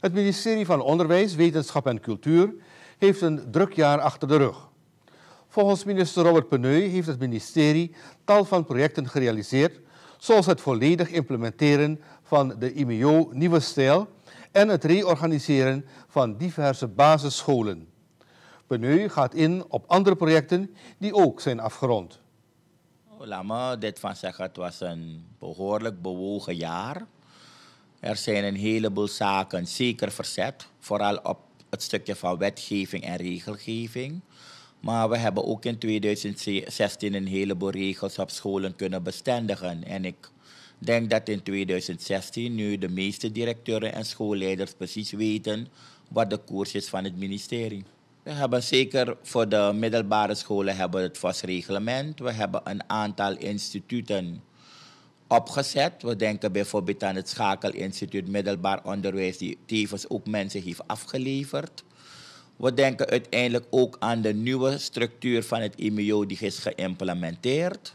Het ministerie van Onderwijs, Wetenschap en Cultuur heeft een druk jaar achter de rug. Volgens minister Robert Peneu heeft het ministerie tal van projecten gerealiseerd, zoals het volledig implementeren van de IMO e Nieuwe Stijl en het reorganiseren van diverse basisscholen. Peneu gaat in op andere projecten die ook zijn afgerond. Laat me dit van zeggen, het was een behoorlijk bewogen jaar. Er zijn een heleboel zaken zeker verzet, vooral op het stukje van wetgeving en regelgeving. Maar we hebben ook in 2016 een heleboel regels op scholen kunnen bestendigen. En ik denk dat in 2016 nu de meeste directeuren en schoolleiders precies weten wat de koers is van het ministerie. We hebben zeker voor de middelbare scholen hebben het vast reglement. We hebben een aantal instituten opgezet. We denken bijvoorbeeld aan het Schakelinstituut Middelbaar Onderwijs, die tevens ook mensen heeft afgeleverd. We denken uiteindelijk ook aan de nieuwe structuur van het IMO e die is geïmplementeerd.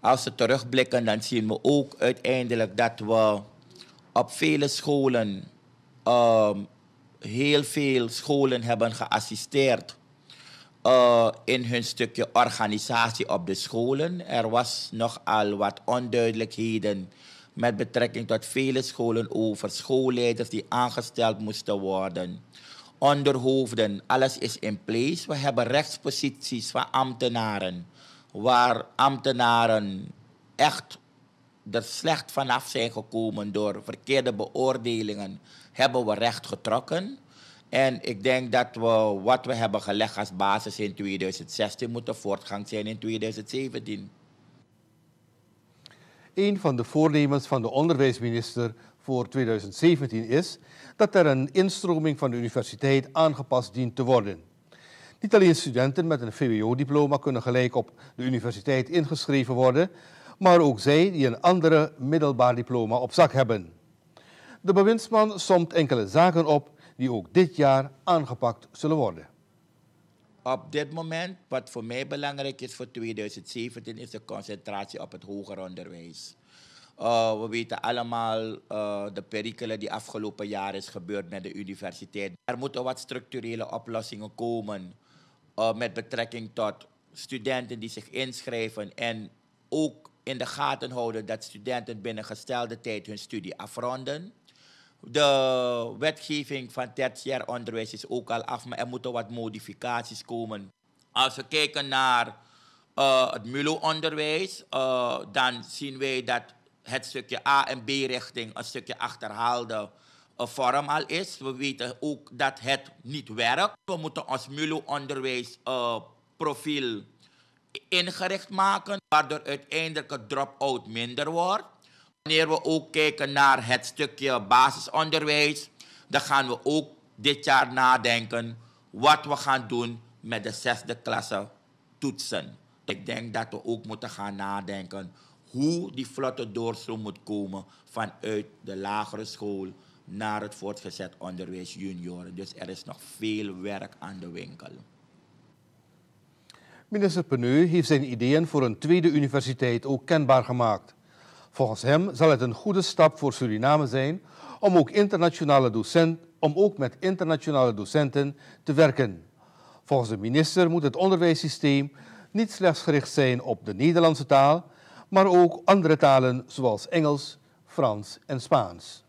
Als we terugblikken, dan zien we ook uiteindelijk dat we op vele scholen, ehm, heel veel scholen hebben geassisteerd eh, in hun stukje organisatie op de scholen. Er was nogal wat onduidelijkheden met betrekking tot vele scholen over schoolleiders die aangesteld moesten worden. Onderhoofden, alles is in place. We hebben rechtsposities van ambtenaren, waar ambtenaren echt er slecht vanaf zijn gekomen door verkeerde beoordelingen, hebben we recht getrokken. En ik denk dat we wat we hebben gelegd als basis in 2016 moet voortgang zijn in 2017. Een van de voornemens van de onderwijsminister voor 2017 is dat er een instroming van de universiteit aangepast dient te worden. Niet alleen studenten met een VWO-diploma kunnen gelijk op de universiteit ingeschreven worden, maar ook zij die een andere middelbaar diploma op zak hebben. De bewindsman somt enkele zaken op die ook dit jaar aangepakt zullen worden. Op dit moment, wat voor mij belangrijk is voor 2017, is de concentratie op het hoger onderwijs. Eh, we weten allemaal eh, de perikelen die afgelopen jaar is gebeurd met de universiteit. Er moeten wat structurele oplossingen komen eh, met betrekking tot studenten die zich inschrijven en ook in de gaten houden dat studenten binnen gestelde tijd hun studie afronden. De wetgeving van tertiair onderwijs is ook al af, maar er moeten wat modificaties komen. Als we kijken naar eh, het MULO-onderwijs, eh, dan zien wij dat het stukje A- en B-richting een stukje achterhaalde uh, vorm al is. We weten ook dat het niet werkt. We moeten ons MULO-onderwijsprofiel ingericht maken, waardoor uiteindelijk het drop-out minder wordt. Wanneer we ook kijken naar het stukje basisonderwijs, dan gaan we ook dit jaar nadenken wat we gaan doen met de zesde klasse toetsen. Ik denk dat we ook moeten gaan nadenken hoe die vlotte doorstroom moet komen vanuit de lagere school naar het voortgezet onderwijs junioren. Dus er is nog veel werk aan de winkel. Minister Peneu heeft zijn ideeën voor een tweede universiteit ook kenbaar gemaakt. Volgens hem zal het een goede stap voor Suriname zijn om ook, internationale docent, om ook met internationale docenten te werken. Volgens de minister moet het onderwijssysteem niet slechts gericht zijn op de Nederlandse taal, maar ook andere talen zoals Engels, Frans en Spaans.